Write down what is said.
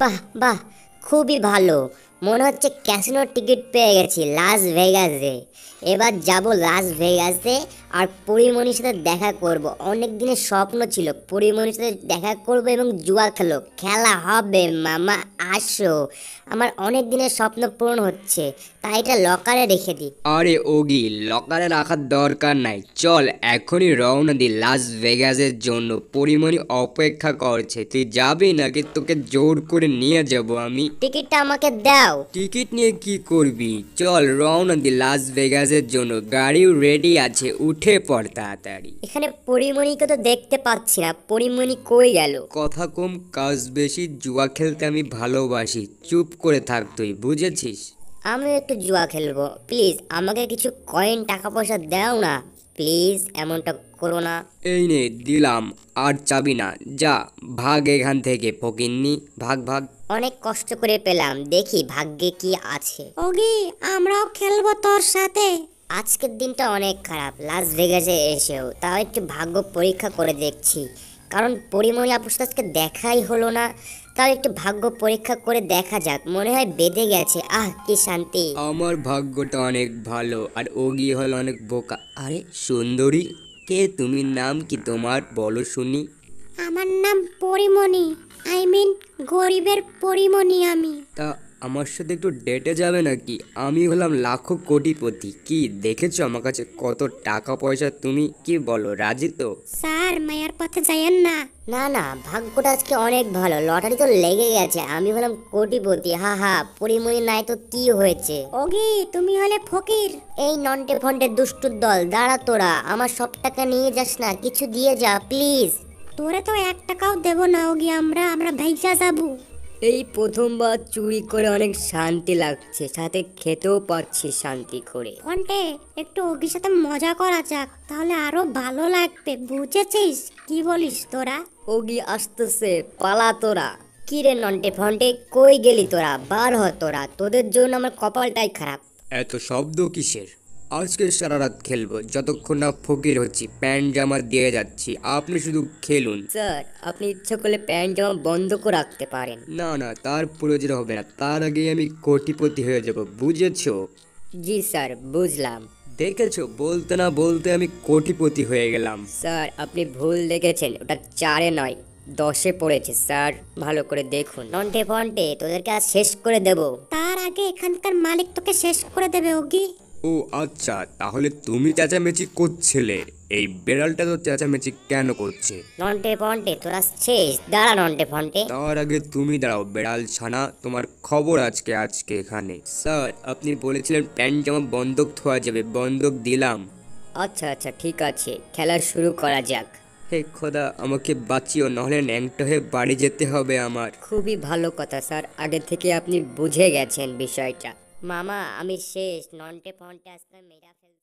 বাহ বাহ খুবই ভালো মনে হচ্ছে ক্যাসিনোর টিকিট পেয়ে গেছি লাস ভেগাসে এবার যাব লাস ভেগাসে আর পরিমণির সাথে দেখা করব অনেক দিনের স্বপ্ন ছিল পরিমণির সাথে দেখা করব এবং জুয়া খেলো খেলা হবে মামা আসো আমার অনেক দিনের স্বপ্ন পূরণ হচ্ছে তাই এটা লকারে রেখে দিই আরে ওগি লকারে রাখার দরকার নাই চল এখনই রওনা দি লাস ভেগাসের জন্য পরিমণি অপেক্ষা করছে তুই যাবি নাকি তোকে জোর করে নিয়ে যাব আমি টিকিটটা আমাকে দাও দাও টিকিট নিয়ে কি করবি চল রওনা দি লাস এর জন্য গাড়িও রেডি আছে উঠে পড় তাড়াতাড়ি এখানে পরিমণিকে তো দেখতে পাচ্ছি না পরিমণি কই গেল কথা কম কাজ বেশি জুয়া খেলতে আমি ভালোবাসি চুপ করে থাক তুই বুঝেছিস আমি একটু জুয়া খেলবো প্লিজ আমাকে কিছু কয়েন টাকা পয়সা দাও না প্লিজ এমনটা করো না এই নে দিলাম আর চাবি না যা ভাগ এখান থেকে ফকিননি ভাগ ভাগ অনেক কষ্ট করে পেলাম দেখি ভাগ্যে কি আছে ওগি আমরাও খেলবো তোর সাথে আজকের দিনটা অনেক খারাপ লাস ভেগাসে এসেও তাও একটু ভাগ্য পরীক্ষা করে দেখছি কারণ পরিমণি আপুর সাথে দেখাই হলো না তাহলে একটু ভাগ্য পরীক্ষা করে দেখা যাক মনে হয় বেঁধে গেছে আহ কি শান্তি আমার ভাগ্যটা অনেক ভালো আর ওগি হল অনেক বোকা আরে সুন্দরী কে তুমি নাম কি তোমার বলো শুনি আমার নাম পরিমণি আই মিন গরিবের পরিমণি আমি তা আমার সাথে একটু ডেটে যাবে নাকি আমি হলাম লাখো কোটিপতি কি দেখেছো আমার কাছে কত টাকা পয়সা তুমি কি বলো রাজি তো স্যার মায়ার পথে যাইয়েন না না না ভাগ্যটা আজকে অনেক ভালো লটারি তো লেগে গেছে আমি হলাম কোটিপতি হা হা পরিমণি নাই তো কি হয়েছে ওগি তুমি হলে ফকির এই ননটে ফন্টে দুষ্টুর দল দাঁড়া তোরা আমার সব টাকা নিয়ে যাস না কিছু দিয়ে যা প্লিজ তোরে তো এক টাকাও দেবো না ওগি আমরা আমরা ভেজা যাবো এই প্রথমবার চুরি করে অনেক শান্তি লাগছে সাথে খেতেও পাচ্ছি শান্তি করে ফন্টে একটু ওগির সাথে মজা করা যাক তাহলে আরো ভালো লাগবে বুঝেছিস কি বলিস তোরা ওগি আসতেছে পালা তোরা কি রে নন্টে ফন্টে কই গেলি তোরা বার হ তোরা তোদের জন্য আমার কপালটাই খারাপ এত শব্দ কিসের আজকে সারা রাত খেলবো যতক্ষণ না ফকির হচ্ছি প্যান্ট জামা দিয়ে যাচ্ছি আপনি শুধু খেলুন স্যার আপনি ইচ্ছা করলে প্যান্ট জামা বন্ধ করে রাখতে পারেন না না তার প্রয়োজন হবে না তার আগে আমি কোটিপতি হয়ে যাব বুঝেছো জি স্যার বুঝলাম দেখেছো বলতে না বলতে আমি কোটিপতি হয়ে গেলাম স্যার আপনি ভুল দেখেছেন ওটা চারে নয় দশে পড়েছে স্যার ভালো করে দেখুন নন্টে ফন্টে তোদেরকে আজ শেষ করে দেব তার আগে এখানকার মালিক তোকে শেষ করে দেবে ওগি ও আচ্ছা তাহলে তুমি চেঁচামেচি করছিলে এই বেড়ালটা তো চেঁচামেচি কেন করছে নন্টে ফন্টে তোরা শেষ দাঁড়া নন্টে ফন্টে তার আগে তুমি দাঁড়াও বেড়াল ছানা তোমার খবর আজকে আজকে এখানে স্যার আপনি বলেছিলেন প্যান্ট জামা বন্দুক থোয়া যাবে বন্ধক দিলাম আচ্ছা আচ্ছা ঠিক আছে খেলা শুরু করা যাক হে খোদা আমাকে বাঁচিও নাহলে ন্যাংটা হয়ে বাড়ি যেতে হবে আমার খুবই ভালো কথা স্যার আগে থেকে আপনি বুঝে গেছেন বিষয়টা মামা আমি শেষ নন্টে ফন্টে আসলে মেরা ফেল